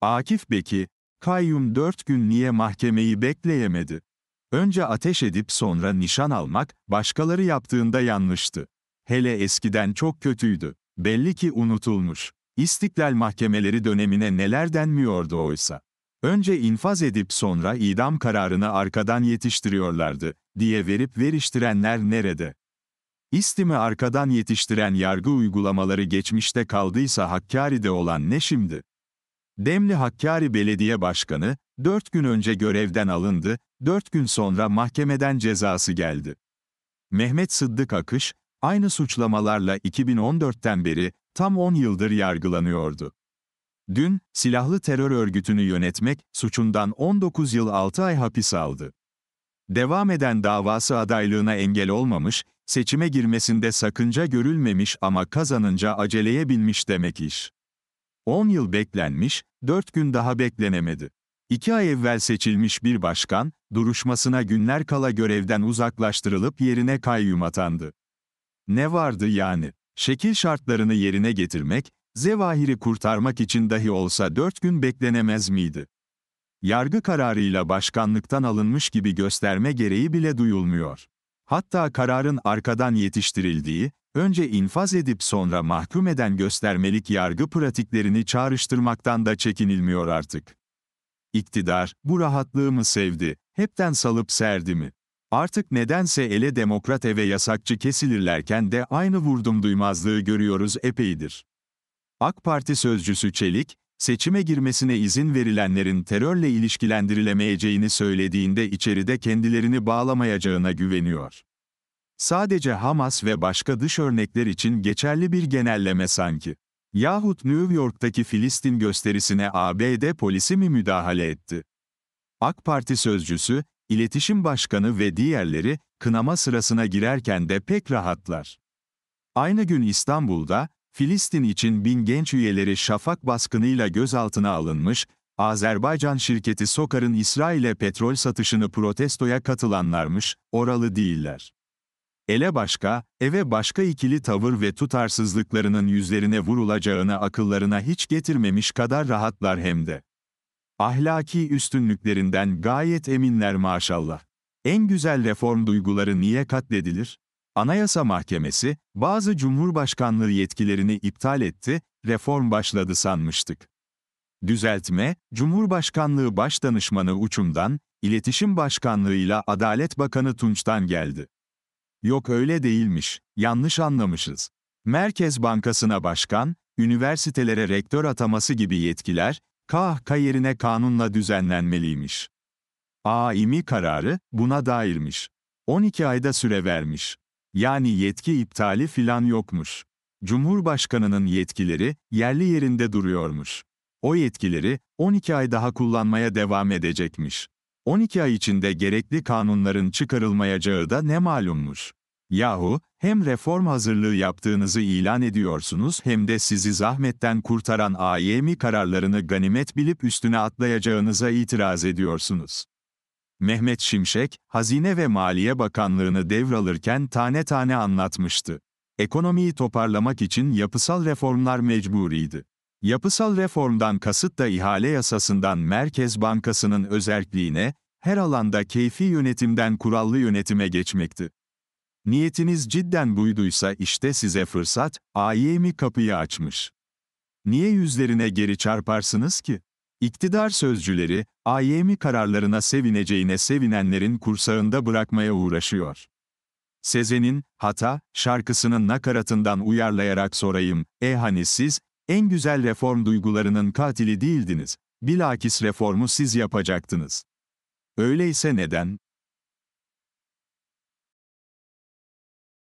Akif Beki, kayyum dört gün niye mahkemeyi bekleyemedi? Önce ateş edip sonra nişan almak, başkaları yaptığında yanlıştı. Hele eskiden çok kötüydü. Belli ki unutulmuş. İstiklal mahkemeleri dönemine neler denmiyordu oysa. Önce infaz edip sonra idam kararını arkadan yetiştiriyorlardı, diye verip veriştirenler nerede? İstimi arkadan yetiştiren yargı uygulamaları geçmişte kaldıysa Hakkari'de olan ne şimdi? Demli Hakkari Belediye Başkanı, 4 gün önce görevden alındı, 4 gün sonra mahkemeden cezası geldi. Mehmet Sıddık Akış, aynı suçlamalarla 2014'ten beri tam 10 yıldır yargılanıyordu. Dün, silahlı terör örgütünü yönetmek suçundan 19 yıl 6 ay hapis aldı. Devam eden davası adaylığına engel olmamış, seçime girmesinde sakınca görülmemiş ama kazanınca aceleye binmiş demek iş. 10 yıl beklenmiş, 4 gün daha beklenemedi. 2 ay evvel seçilmiş bir başkan, duruşmasına günler kala görevden uzaklaştırılıp yerine kayyum atandı. Ne vardı yani? Şekil şartlarını yerine getirmek, Zevahir'i kurtarmak için dahi olsa 4 gün beklenemez miydi? Yargı kararıyla başkanlıktan alınmış gibi gösterme gereği bile duyulmuyor. Hatta kararın arkadan yetiştirildiği, önce infaz edip sonra mahkum eden göstermelik yargı pratiklerini çağrıştırmaktan da çekinilmiyor artık. İktidar, bu rahatlığı mı sevdi, hepten salıp serdi mi? Artık nedense ele demokrat eve yasakçı kesilirlerken de aynı vurdum duymazlığı görüyoruz epeydir. AK Parti sözcüsü Çelik, seçime girmesine izin verilenlerin terörle ilişkilendirilemeyeceğini söylediğinde içeride kendilerini bağlamayacağına güveniyor. Sadece Hamas ve başka dış örnekler için geçerli bir genelleme sanki. Yahut New York'taki Filistin gösterisine ABD polisi mi müdahale etti? AK Parti sözcüsü, iletişim başkanı ve diğerleri kınama sırasına girerken de pek rahatlar. Aynı gün İstanbul'da, Filistin için bin genç üyeleri şafak baskınıyla gözaltına alınmış, Azerbaycan şirketi Sokar'ın İsrail'e petrol satışını protestoya katılanlarmış, oralı değiller ele başka, eve başka ikili tavır ve tutarsızlıklarının yüzlerine vurulacağını akıllarına hiç getirmemiş kadar rahatlar hem de. Ahlaki üstünlüklerinden gayet eminler maşallah. En güzel reform duyguları niye katledilir? Anayasa Mahkemesi, bazı cumhurbaşkanlığı yetkilerini iptal etti, reform başladı sanmıştık. Düzeltme, Cumhurbaşkanlığı Başdanışmanı Uçum'dan, İletişim Başkanlığı'yla Adalet Bakanı Tunç'tan geldi. Yok öyle değilmiş, yanlış anlamışız. Merkez Bankası'na başkan, üniversitelere rektör ataması gibi yetkiler, KHK yerine kanunla düzenlenmeliymiş. Aimi kararı buna dairmiş. 12 ayda süre vermiş. Yani yetki iptali filan yokmuş. Cumhurbaşkanının yetkileri yerli yerinde duruyormuş. O yetkileri 12 ay daha kullanmaya devam edecekmiş. 12 ay içinde gerekli kanunların çıkarılmayacağı da ne malummuş. Yahu, hem reform hazırlığı yaptığınızı ilan ediyorsunuz hem de sizi zahmetten kurtaran AYM kararlarını ganimet bilip üstüne atlayacağınıza itiraz ediyorsunuz. Mehmet Şimşek, Hazine ve Maliye Bakanlığını devralırken tane tane anlatmıştı. Ekonomiyi toparlamak için yapısal reformlar mecburiydi. Yapısal reformdan kasıt da ihale yasasından Merkez Bankası'nın özerkliğine, her alanda keyfi yönetimden kurallı yönetime geçmekti. Niyetiniz cidden buyduysa işte size fırsat, AYM kapıyı açmış. Niye yüzlerine geri çarparsınız ki? İktidar sözcüleri, AYM kararlarına sevineceğine sevinenlerin kursağında bırakmaya uğraşıyor. Sezen'in, Hata, şarkısının nakaratından uyarlayarak sorayım, e hani siz, en güzel reform duygularının katili değildiniz, bilakis reformu siz yapacaktınız. Öyleyse neden,